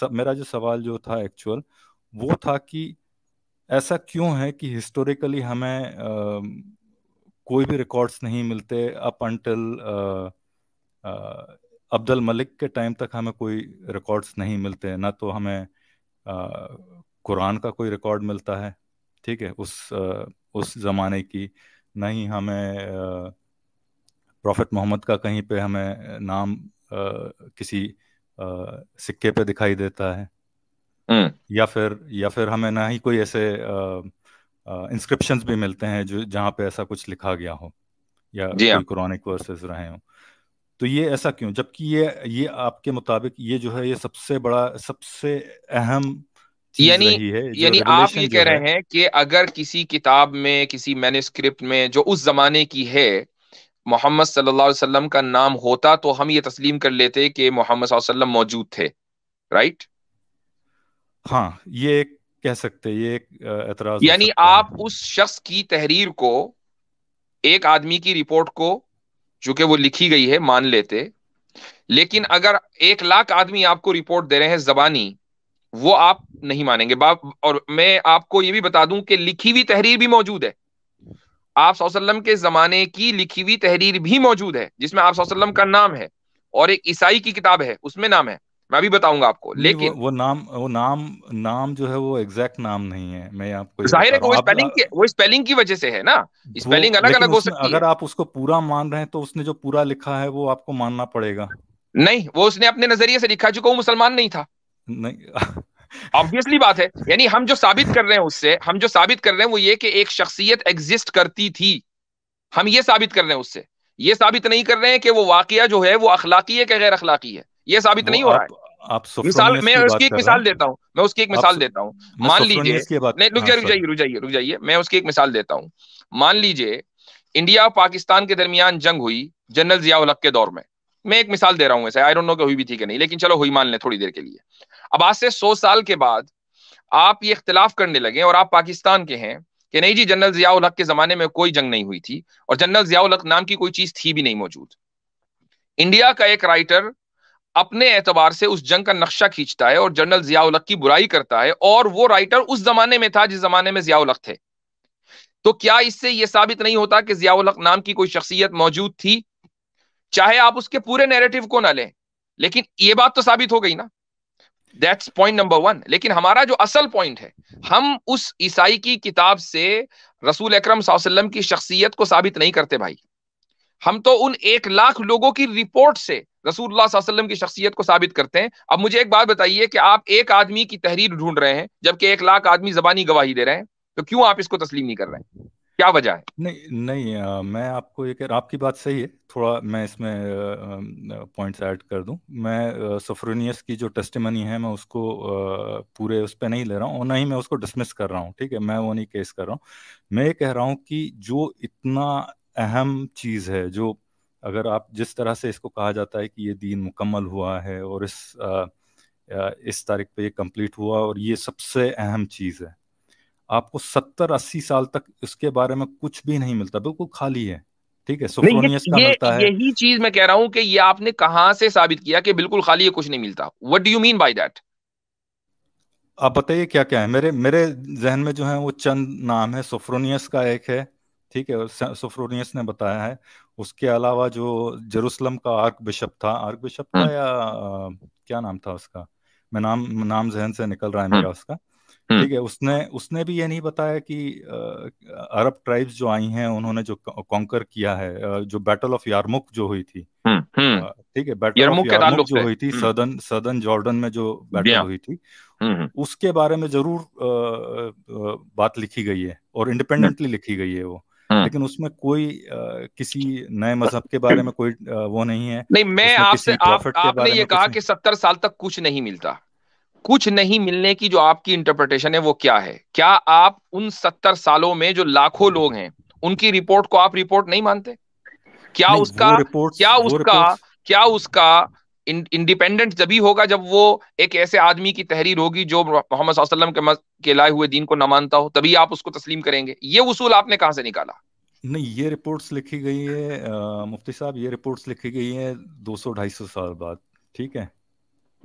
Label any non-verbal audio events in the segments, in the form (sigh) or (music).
सब मेरा जो सवाल जो था एक्चुअल वो था कि ऐसा क्यों है कि हिस्टोरिकली हमें आ, कोई भी रिकॉर्ड्स नहीं मिलते अप अंटिल अब्दुल मलिक के टाइम तक हमें कोई रिकॉर्ड्स नहीं मिलते ना तो हमें कुरान का कोई रिकॉर्ड मिलता है ठीक है उस आ, उस ज़माने की ना ही हमें प्रॉफिट मोहम्मद का कहीं पे हमें नाम आ, किसी सिक्के पे दिखाई देता है हम्म। या फिर या फिर हमें ना ही कोई ऐसे इंस्क्रिप्शंस भी मिलते हैं जो जहाँ पे ऐसा कुछ लिखा गया हो या हाँ। कोई कुरानिक वर्सेस रहे हो तो ये ऐसा क्यों जबकि ये ये आपके मुताबिक ये जो है ये सबसे बड़ा सबसे अहम यानी यानी आप ये कह रहे हैं कि अगर किसी किताब में किसी मैन्यूस्क्रिप्ट में जो उस जमाने की है मोहम्मद सल्लल्लाहु अलैहि वसल्लम का नाम होता तो हम ये तस्लीम कर लेते कि मोहम्मद वसल्लम मौजूद थे राइट हाँ ये कह सकते ये एतराज यानी आप उस शख्स की तहरीर को एक आदमी की रिपोर्ट को जो कि वो लिखी गई है मान लेते लेकिन अगर एक लाख आदमी आपको रिपोर्ट दे रहे हैं जबानी वो आप नहीं मानेंगे बाप और मैं आपको ये भी बता दूं कि लिखी हुई तहरीर भी मौजूद है आप वसल्लम के जमाने की लिखी हुई तहरीर भी मौजूद है जिसमें आप वसल्लम का नाम है और एक ईसाई की किताब है उसमें नाम है मैं भी बताऊंगा आपको लेकिन वो, वो नाम वो नाम नाम जो है वो एग्जैक्ट नाम नहीं है मैं आपको जाहिर है वो स्पेलिंग आप, की वो स्पेलिंग की वजह से है ना स्पेलिंग अलग अलग हो सकती है अगर आप उसको पूरा मान रहे हैं तो उसने जो पूरा लिखा है वो आपको मानना पड़ेगा नहीं वो उसने अपने नजरिए से लिखा चूंकि वो मुसलमान नहीं था नहीं ऑब्वियसली बात है यानी हम जो साबित कर रहे हैं उससे हम जो साबित कर रहे हैं वो ये कि एक शख्सियत एग्जिस्ट करती थी हम ये साबित कर रहे हैं उससे ये साबित नहीं कर रहे हैं कि वो वाक्य जो है वो अखलाकी है कि गैर अखलाकी है ये साबित नहीं हो रहा है आप मिसाल मैं उसकी एक मिसाल देता हूँ मैं उसकी एक मिसाल देता हूँ मान लीजिए नहीं रुक हाँ, जाइए रुक जाइए रुक जाइए रुक जाइए मैं उसकी एक मिसाल देता हूँ मान लीजिए इंडिया और पाकिस्तान के दरमियान जंग हुई जनरल जियाउल हक के दौर में मैं एक मिसाल दे रहा हूँ ऐसे आई डोंट नो कि हुई भी थी कि नहीं लेकिन चलो हुई मान लें थोड़ी देर के लिए अब आज से सौ साल के बाद आप ये इख्तलाफ करने लगे और आप पाकिस्तान के हैं कि नहीं जी जनरल जियाउल हक के जमाने में कोई जंग नहीं हुई थी और जनरल जियाउल हक नाम की कोई चीज थी भी नहीं मौजूद इंडिया का एक राइटर अपने एतबार से उस जंग का नक्शा खींचता है और जनरल जियाउल हक की बुराई करता है और वो राइटर उस जमाने में था जिस जमाने में जियाउल हक थे तो क्या इससे यह साबित नहीं होता कि जियाउल हक नाम की कोई शख्सियत मौजूद थी चाहे आप उसके पूरे नैरेटिव को ना लें लेकिन ये बात तो साबित हो गई ना दैट्स पॉइंट नंबर वन लेकिन हमारा जो असल पॉइंट है हम उस ईसाई की किताब से रसूल अक्रम वसल्लम की शख्सियत को साबित नहीं करते भाई हम तो उन एक लाख लोगों की रिपोर्ट से रसूल वसल्लम की शख्सियत को साबित करते हैं अब मुझे एक बात बताइए कि आप एक आदमी की तहरीर ढूंढ रहे हैं जबकि एक लाख आदमी जबानी गवाही दे रहे हैं तो क्यों आप इसको तस्लीम नहीं कर रहे हैं क्या वजह है नहीं नहीं आ, मैं आपको ये कह आपकी बात सही है थोड़ा मैं इसमें पॉइंट्स ऐड कर दूं मैं सफरूनियस की जो टेस्टिमनी है मैं उसको आ, पूरे उस पर नहीं ले रहा हूँ और ना ही मैं उसको डिसमिस कर रहा हूँ ठीक है मैं वो नहीं केस कर रहा हूँ मैं ये कह रहा हूँ कि जो इतना अहम चीज़ है जो अगर आप जिस तरह से इसको कहा जाता है कि ये दिन मुकम्मल हुआ है और इस आ, इस तारीख पे ये कंप्लीट हुआ और ये सबसे अहम चीज़ है आपको सत्तर अस्सी साल तक इसके बारे में कुछ भी नहीं मिलता बिल्कुल खाली है ठीक है सुफ्रोनियस का मिलता है यही चीज मैं कह रहा हूं कि ये आपने कहां से साबित किया कि बिल्कुल खाली है कुछ नहीं मिलता what do you mean by that आप बताइए क्या क्या है मेरे मेरे जहन में जो है वो चंद नाम है सोफ्रोनियस का एक है ठीक है सोफ्रोनियस ने बताया है उसके अलावा जो जेरूसलम का आर्क बिशप था आर्क बिशप था हम्म। या आ, क्या नाम था उसका मैं नाम नाम जहन से निकल रहा है मेरा हम्म। उसका हम्म। ठीक है उसने उसने भी ये नहीं बताया कि अरब ट्राइब्स जो आई हैं उन्होंने जो कॉन्कर किया है जो बैटल ऑफ यारमुक जो हुई थी हम्म, हम्म। ठीक है बैटल ऑफ यारमुक जो हुई थी सदन सदन जॉर्डन में जो बैटल हुई थी उसके बारे में जरूर बात लिखी गई है और इंडिपेंडेंटली लिखी गई है वो लेकिन उसमें कोई आ, किसी नए मजहब के बारे में कोई आ, वो नहीं है नहीं मैं आपसे आप, आपने ये कहा कि सत्तर साल तक कुछ नहीं मिलता कुछ नहीं मिलने की जो आपकी इंटरप्रिटेशन है वो क्या है क्या आप उन सत्तर सालों में जो लाखों लोग हैं उनकी रिपोर्ट को आप रिपोर्ट नहीं मानते क्या उसका क्या उसका क्या उसका इंडिपेंडेंट जब होगा जब वो एक ऐसे आदमी की तहरीर होगी जो मोहम्मद के, के लाए हुए दीन को ना मानता हो तभी आप उसको तस्लीम करेंगे ये उसूल आपने कहा से निकाला नहीं ये रिपोर्ट्स लिखी गई है मुफ्ती साहब ये रिपोर्ट्स लिखी गई है दो सौ ढाई सौ साल बाद ठीक है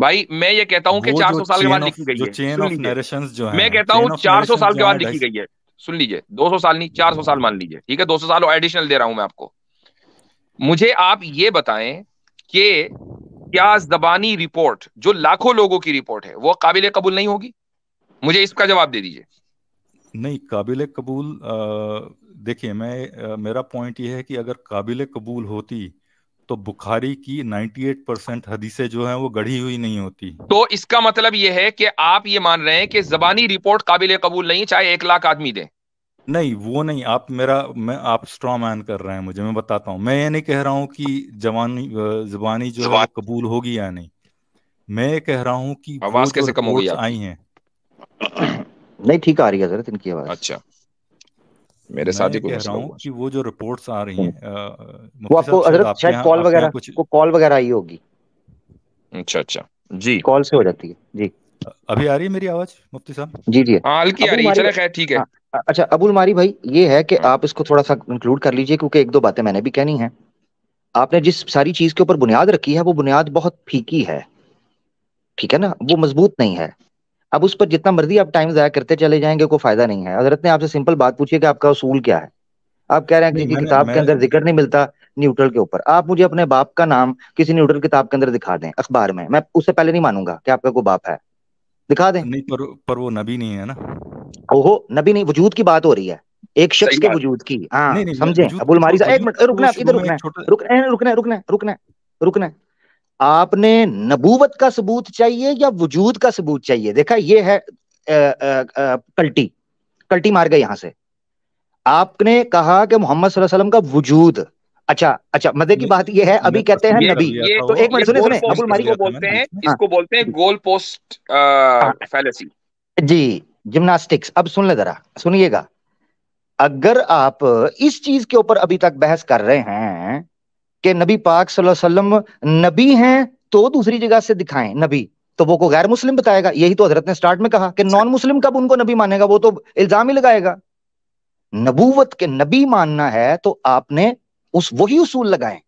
भाई मैं ये कहता हूँ कि सौ साल के बाद लिखी गई है मैं कहता हूँ चार सौ साल के बाद लिखी गई है सुन लीजिए दो सौ साल नहीं चार सौ साल मान लीजिए ठीक है दो सौ साल एडिशनल दे रहा हूं मैं आपको मुझे आप ये बताएं कि क्या जबानी रिपोर्ट जो लाखों लोगों की रिपोर्ट है वो काबिल कबूल नहीं होगी मुझे इसका जवाब दे दीजिए नहीं काबिल कबूल देखिए मैं आ, मेरा पॉइंट ये है कि अगर काबिल कबूल होती तो बुखारी की 98 परसेंट हदीसें जो हैं वो गढ़ी हुई नहीं होती तो इसका मतलब ये है कि आप ये मान रहे हैं कि जबानी रिपोर्ट काबिल कबूल नहीं चाहे एक लाख आदमी दे नहीं वो नहीं आप मेरा मैं आप स्ट्रॉ मैन कर रहे हैं मुझे मैं बताता हूँ मैं ये नहीं कह रहा हूँ कि जवानी जबानी जो है कबूल होगी या नहीं मैं ये कह रहा हूँ कि आवाज कैसे कम हो गई आई है नहीं ठीक आ रही है इनकी आवाज अच्छा मेरे साथ ही कुछ रहा कि वो जो रिपोर्ट्स आ रही हम्म। हैं वो आपको शायद कॉल वगैरह को कॉल वगैरह आई होगी अच्छा अच्छा जी कॉल से हो जाती है जी अभी आ रही है मेरी आवाज मुफ्ती साहब जी जी हाँ, हल्की आ रही है चलो खैर ठीक है हाँ, अच्छा अबुल मारी भाई ये है कि हाँ। आप इसको थोड़ा सा इंक्लूड कर लीजिए क्योंकि एक दो बातें मैंने भी कहनी है आपने जिस सारी चीज के ऊपर बुनियाद रखी है वो बुनियाद बहुत फीकी है ठीक है ना वो मजबूत नहीं है अब उस पर जितना मर्जी आप टाइम जया करते चले जाएंगे कोई फायदा नहीं है हजरत ने आपसे सिंपल बात पूछी कि आपका उसूल क्या है आप कह रहे हैं किसी किताब के अंदर जिक्र नहीं मिलता न्यूट्रल के ऊपर आप मुझे अपने बाप का नाम किसी न्यूट्रल किताब के अंदर दिखा दें अखबार में मैं उससे पहले नहीं मानूंगा कि आपका कोई बाप है दिखा दें नहीं पर, पर वो नबी नहीं है ना ओहो नबी नहीं वजूद की बात हो रही है एक शख्स के वजूद की हाँ समझे अबुल मारी साहब एक मिनट रुकना रुकना रुकना रुकना रुकना रुकना आपने नबूवत का सबूत चाहिए या वजूद का सबूत चाहिए देखा ये है कल्टी कल्टी मार गए यहां से आपने कहा कि मोहम्मद का वजूद अच्छा अच्छा मजे की बात यह है अभी कहते हैं नबी तो एक मिनट सुने सुने अबुल मारी को बोलते हैं इसको बोलते हैं गोल पोस्ट फैलेसी हाँ। जी जिम्नास्टिक्स अब सुन ले जरा सुनिएगा अगर आप इस चीज के ऊपर अभी तक बहस कर रहे हैं कि नबी पाक वसल्लम नबी हैं तो दूसरी जगह से दिखाएं नबी तो वो को गैर मुस्लिम बताएगा यही तो हजरत ने स्टार्ट में कहा कि अच्छा। नॉन मुस्लिम कब उनको नबी मानेगा वो तो इल्जाम ही लगाएगा नबूवत के नबी मानना है तो आपने उस वही उसूल लगाए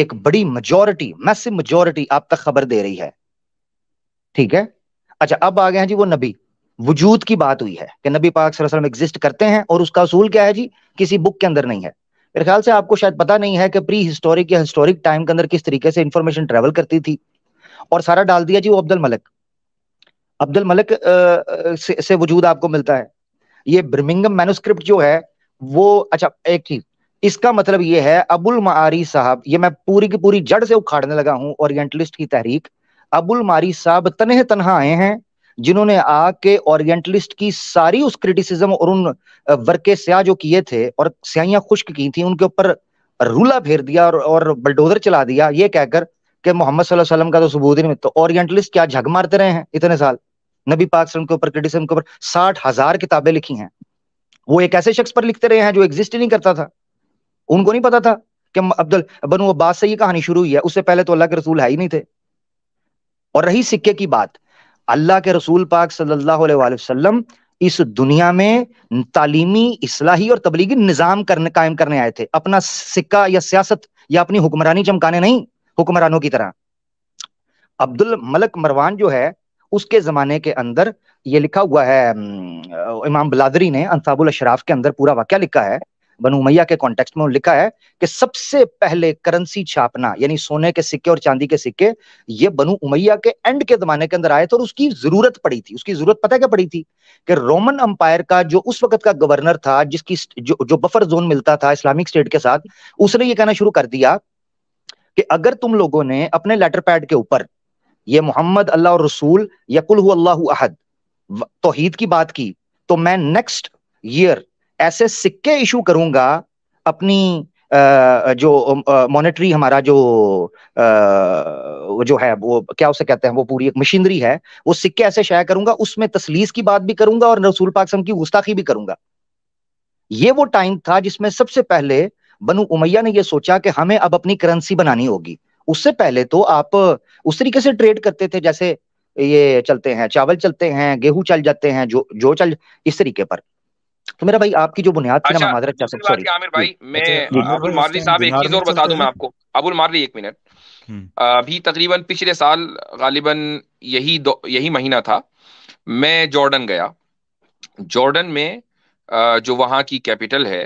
एक बड़ी मेजोरिटी मैसिव मेजोरिटी आप तक खबर दे रही है ठीक है अच्छा अब आ गए हैं जी वो नबी वजूद की बात हुई है कि नबी पाक एग्जिस्ट करते हैं और उसका असूल क्या है जी किसी बुक के अंदर नहीं है मेरे ख्याल से आपको शायद पता नहीं है कि प्री हिस्टोरिक या हिस्टोरिक टाइम के अंदर किस तरीके से इंफॉर्मेशन ट्रेवल करती थी और सारा डाल दिया जी वो अब्दुल मलिक अब्दुल मलिक से, से वजूद आपको मिलता है ये ब्रमिंगम मैनुस्क्रिप्ट जो है वो अच्छा एक चीज इसका मतलब ये है अबुल मारी साहब ये मैं पूरी की पूरी जड़ से उखाड़ने लगा हूँ ओरिएंटलिस्ट की तहरीक अबुल मारी साहब तनहे तनहा आए हैं जिन्होंने आके ओरिएंटलिस्ट की सारी उस क्रिटिसिज्म और उन वर्के स्या जो किए थे और स्याइयां खुश्क की थी उनके ऊपर रूला फेर दिया और, और बलडोजर चला दिया ये कहकर के मोहम्मद वसल्लम का तो सबूत ही नहीं तो ओरिएंटलिस्ट क्या झग मारते रहे हैं इतने साल नबी पाक के ऊपर क्रिटिसिज्म के ऊपर साठ हजार किताबें लिखी हैं वो एक ऐसे शख्स पर लिखते रहे हैं जो एग्जिस्ट ही नहीं करता था उनको नहीं पता था कि अब्दुल बनु अब्बास से ये कहानी शुरू हुई है उससे पहले तो अल्लाह के रसूल है ही नहीं थे और रही सिक्के की बात अल्लाह के रसूल पाक सल्लल्लाहु अलैहि वसल्लम इस दुनिया में तालीमी इसलाही और तबलीगी निज़ाम करने कायम करने आए थे अपना सिक्का या सियासत या अपनी हुक्मरानी चमकाने नहीं हुक्मरानों की तरह अब्दुल मलक मरवान जो है उसके जमाने के अंदर ये लिखा हुआ है इमाम बलादरी ने अंसाबुल अशराफ के अंदर पूरा वाक्य लिखा है बनु उमैया के कॉन्टेक्स्ट में लिखा है कि सबसे पहले करेंसी छापना यानी सोने के सिक्के और चांदी के सिक्के ये बनु उमैया के एंड के जमाने के अंदर आए थे और उसकी जरूरत पड़ी थी उसकी जरूरत पता क्या पड़ी थी कि रोमन अंपायर का जो उस वक्त का गवर्नर था जिसकी जो, जो बफर जोन मिलता था इस्लामिक स्टेट के साथ उसने ये कहना शुरू कर दिया कि अगर तुम लोगों ने अपने लेटर पैड के ऊपर ये मोहम्मद अल्लाह और रसूल यकुल अल्लाह अहद तोहीद की बात की तो मैं नेक्स्ट ईयर ऐसे सिक्के इशू करूंगा अपनी जो मॉनेटरी हमारा जो जो है वो क्या उसे कहते हैं वो पूरी एक मशीनरी है वो सिक्के ऐसे शाया करूंगा उसमें तसलीस की बात भी करूंगा और रसूल पाकसम की गुस्ताखी भी करूंगा ये वो टाइम था जिसमें सबसे पहले बनु उमैया ने यह सोचा कि हमें अब अपनी करेंसी बनानी होगी उससे पहले तो आप उस तरीके से ट्रेड करते थे जैसे ये चलते हैं चावल चलते हैं गेहूं चल जाते हैं जो जो चल इस तरीके पर तो मेरा भाई आपकी जो बुनियाद थी अच्छा, ना माजरत चाह सॉरी आमिर भाई मैं अबुल मारली साहब एक चीज और बता दूं मैं आपको अबुल मारली एक मिनट हम्म। अभी तकरीबन पिछले साल गालिबन यही यही महीना था मैं जॉर्डन गया जॉर्डन में जो वहां की कैपिटल है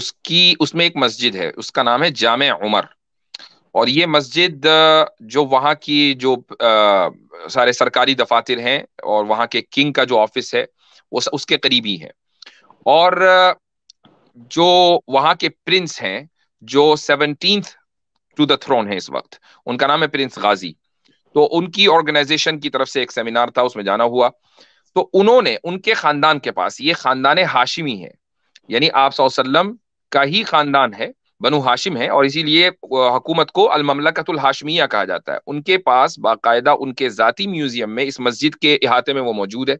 उसकी उसमें एक मस्जिद है उसका नाम है जाम उमर और ये मस्जिद जो वहां की जो आ, सारे सरकारी दफातर हैं और वहां के किंग का जो ऑफिस है वो उसके करीबी है और जो वहां के प्रिंस हैं जो सेवनटीन टू द थ्रोन है इस वक्त उनका नाम है प्रिंस गाजी तो उनकी ऑर्गेनाइजेशन की तरफ से एक सेमिनार था उसमें जाना हुआ तो उन्होंने उनके खानदान के पास ये खानदान हाशिमी है यानी आप का ही खानदान है बनु हाशिम है और इसीलिए हुकूमत को अलमलकतुल हाशमिया कहा जाता है उनके पास बाकायदा उनके जाति म्यूजियम में इस मस्जिद के अहाते में वो मौजूद है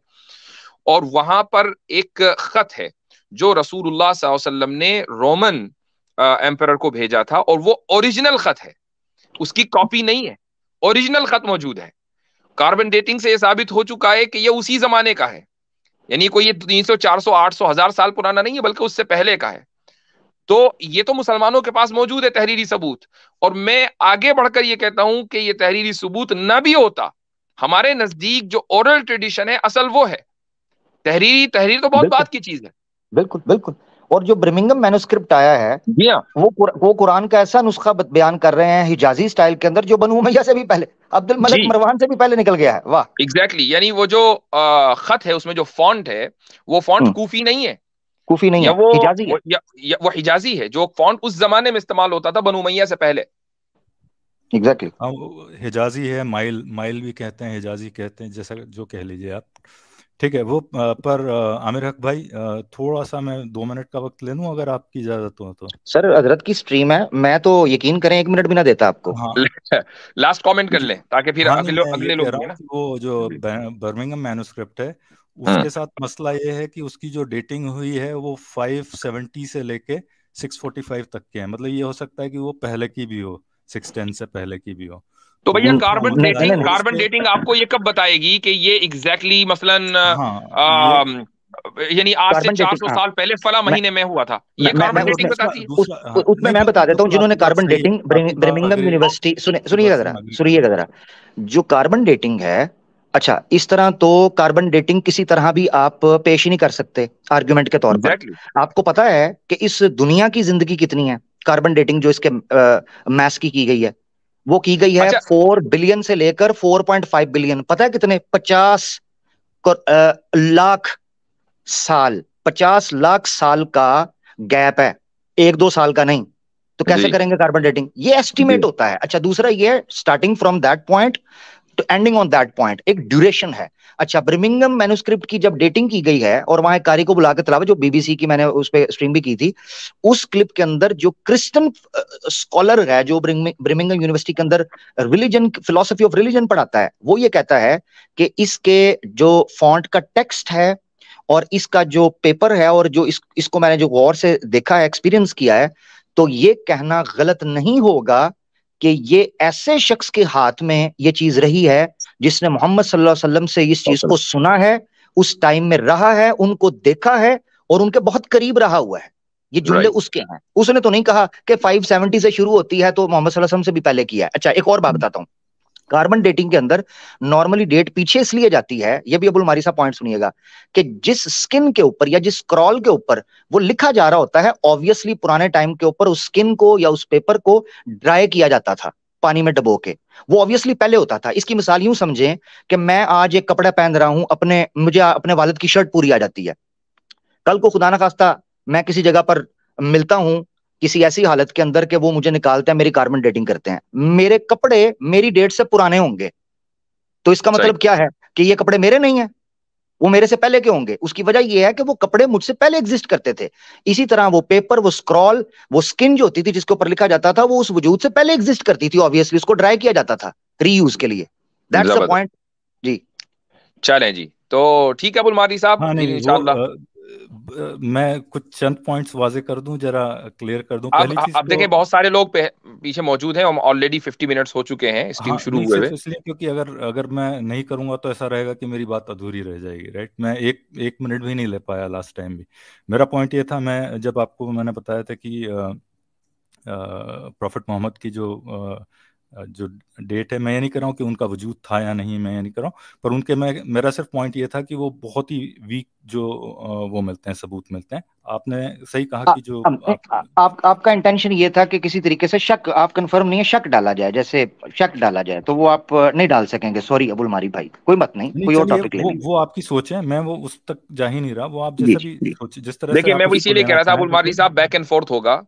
और वहां पर एक खत है जो रसूल वसल्लम ने रोमन एम्पर को भेजा था और वो ओरिजिनल खत है उसकी कॉपी नहीं है ओरिजिनल खत मौजूद है कार्बन डेटिंग से यह साबित हो चुका है कि यह उसी जमाने का है यानी कोई ये 300 400 800 हजार साल पुराना नहीं है बल्कि उससे पहले का है तो ये तो मुसलमानों के पास मौजूद है तहरीरी सबूत और मैं आगे बढ़कर ये कहता हूं कि ये तहरीरी सबूत ना भी होता हमारे नजदीक जो ओरल ट्रेडिशन है असल वो है तहरीरी तहरीर तो बहुत बात की चीज है बिल्कुल बिल्कुल और जो ब्रिमिंगम मैनुस्क्रिप्ट आया है हाँ। वो वो कुरान का ऐसा नुस्खा बयान कर रहे हैं हिजाजी स्टाइल के अंदर जो बनू मैया से भी पहले अब्दुल मलिक मरवान से भी पहले निकल गया है वाह एग्जैक्टली exactly, यानी वो जो आ, खत है उसमें जो फॉन्ट है वो फॉन्ट हम्म। कूफी नहीं है कूफी नहीं है वो हिजाजी है। वो, या, या, वो हिजाजी है जो फॉन्ट उस जमाने में इस्तेमाल होता था बनू मैया से पहले एग्जैक्टली exactly. हिजाजी है माइल माइल भी कहते हैं हिजाजी कहते हैं जैसा जो कह लीजिए आप ठीक है वो पर आमिर हक भाई थोड़ा सा मैं दो मिनट का वक्त ले लूं अगर आपकी इजाजत हो तो सर हजरत की स्ट्रीम है मैं तो यकीन करें एक मिनट भी ना देता आपको हाँ। (laughs) लास्ट कमेंट कर ले ताकि फिर हाँ, अगले अगले लोग वो जो बर्मिंगम मैनुस्क्रिप्ट है हाँ। उसके साथ मसला ये है कि उसकी जो डेटिंग हुई है वो 570 से लेके 645 तक के है मतलब ये हो सकता है कि वो पहले की भी हो 610 से पहले की भी हो तो भैया कार्बन डेटिंग कार्बन डेटिंग आपको ये कब बताएगी कि ये एग्जैक्टली exactly मसलन हाँ, यानी आज से 400 हाँ। साल पहले फला महीने में हुआ था ये कार्बन डेटिंग बताती हाँ, उसमें मैं बता देता हूँ जिन्होंने कार्बन डेटिंग ब्रिमिंगम यूनिवर्सिटी सुने सुनिएगा जरा सुनिएगा जरा जो कार्बन डेटिंग है अच्छा इस तरह तो कार्बन डेटिंग किसी तरह भी आप पेश ही नहीं कर सकते आर्ग्यूमेंट के तौर पर आपको पता है कि इस दुनिया की जिंदगी कितनी है कार्बन डेटिंग जो इसके मैस की की गई है वो की गई है फोर अच्छा। बिलियन से लेकर फोर पॉइंट फाइव बिलियन पता है कितने पचास लाख साल पचास लाख साल का गैप है एक दो साल का नहीं तो कैसे करेंगे कार्बन डेटिंग ये एस्टिमेट होता है अच्छा दूसरा ये starting from that point to ending on that point एक ड्यूरेशन है अच्छा ब्रिमिंगम मैनुस्क्रिप्ट की जब डेटिंग की गई है और वहां कार्य को बुलाकर तलावा जो बीबीसी की मैंने उस पर स्ट्रीम भी की थी उस क्लिप के अंदर जो क्रिस्टन स्कॉलर है जो ब्रिमिंगम यूनिवर्सिटी के अंदर रिलीजन फिलोसफी ऑफ रिलीजन पढ़ाता है वो ये कहता है कि इसके जो फॉन्ट का टेक्स्ट है और इसका जो पेपर है और जो इस, इसको मैंने जो गौर से देखा है एक्सपीरियंस किया है तो ये कहना गलत नहीं होगा कि ये ऐसे शख्स के हाथ में ये चीज रही है जिसने मोहम्मद सल्लल्लाहु अलैहि वसल्लम से इस चीज को सुना है उस टाइम में रहा है उनको देखा है और उनके बहुत करीब रहा हुआ है ये जुमले उसके हैं उसने तो नहीं कहा कि 570 से शुरू होती है तो मोहम्मद सल्लम से भी पहले किया है अच्छा एक और बात hmm. बताता हूँ कार्बन डेटिंग के अंदर नॉर्मली डेट पीछे इसलिए जाती है ये भी अबुल मारी साहब पॉइंट सुनिएगा कि जिस स्किन के ऊपर या जिस क्रॉल के ऊपर वो लिखा जा रहा होता है ऑब्वियसली पुराने टाइम के ऊपर उस स्किन को या उस पेपर को ड्राई किया जाता था पानी में डबो के वो ऑब्वियसली पहले होता था इसकी मिसाल यूं समझें कि मैं आज एक कपड़ा पहन रहा हूं अपने मुझे अपने वालद की शर्ट पूरी आ जाती है कल को खुदा ना खास्ता मैं किसी जगह पर मिलता हूं किसी ऐसी हालत के अंदर के वो मुझे निकालते हैं मेरी कार्बन डेटिंग करते हैं मेरे कपड़े मेरी डेट से पुराने होंगे तो इसका मतलब क्या है कि ये कपड़े मेरे नहीं है वो मेरे से पहले के होंगे उसकी वजह ये है कि वो कपड़े मुझसे पहले एग्जिस्ट करते थे इसी तरह वो पेपर वो स्क्रॉल वो स्किन जो होती थी जिसके ऊपर लिखा जाता था वो उस वजूद से पहले एग्जिस्ट करती थी ऑब्वियसली उसको ड्राई किया जाता था रीयूज के लिए दैट्स द पॉइंट जी चलें जी तो ठीक है बुलमारी साहब हाँ, मैं कुछ चंद पॉइंट्स वाजे कर दूं जरा क्लियर कर दूं पहली चीज आप तो देखें बहुत सारे लोग पीछे मौजूद हैं हम ऑलरेडी 50 मिनट्स हो चुके हैं स्ट्रीम हाँ, शुरू हुए इसलिए क्योंकि अगर अगर मैं नहीं करूंगा तो ऐसा रहेगा कि मेरी बात अधूरी रह जाएगी राइट मैं एक एक मिनट भी नहीं ले पाया लास्ट टाइम भी मेरा पॉइंट ये था मैं जब आपको मैंने बताया था कि प्रॉफिट मोहम्मद की जो जो डेट है मैं ये नहीं कर रहा हूँ कि उनका वजूद था या नहीं मैं ये नहीं कर रहा हूँ पर उनके मैं मेरा सिर्फ पॉइंट ये था कि वो बहुत ही वीक जो वो मिलते हैं सबूत मिलते हैं आपने सही कहा आ, हाँ, कि जो आ, आप, आ, आप आपका इंटेंशन ये था कि किसी तरीके से शक आप कंफर्म नहीं है शक डाला जाए जैसे शक डाला जाए तो वो आप नहीं डाल सकेंगे सॉरी अबुल मारी भाई कोई मत नहीं, नहीं कोई और टॉपिक वो, वो आपकी सोच है मैं वो उस तक जा ही नहीं रहा वो आप जैसा भी सोच जिस तरह देखिए मैं इसीलिए कह रहा था अबुल मारी साहब बैक एंड फोर्थ होगा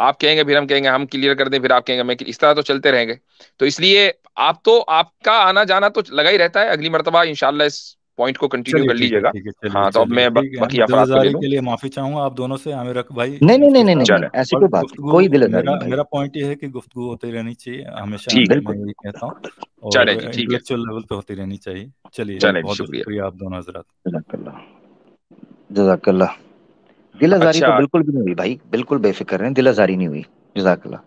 आप कहेंगे फिर हम कहेंगे हम क्लियर कर दें फिर आप कहेंगे मैं इस तरह तो चलते रहेंगे तो इसलिए आप तो आपका आना जाना तो लगा ही रहता है अगली मरतबा इनशाला इस पॉइंट को कंटिन्यू कर लीजिएगा हाँ तो अब मैं बाकी के लिए माफी चाहूंगा आप दोनों से आमिर भाई नहीं नहीं नहीं नहीं ऐसी कोई बात कोई दिल मेरा मेरा पॉइंट ये है कि गुफ्तु होती रहनी चाहिए हमेशा कहता हूँ ठीक है लेवल पे होती रहनी चाहिए चलिए बहुत शुक्रिया आप दोनों हजरात जजाकल्ला दिल हजारी तो अच्छा। तो बिल्कुल भी नहीं हुई भाई बिल्कुल बेफिक्र हैं दिल हजारी नहीं हुई जजाकला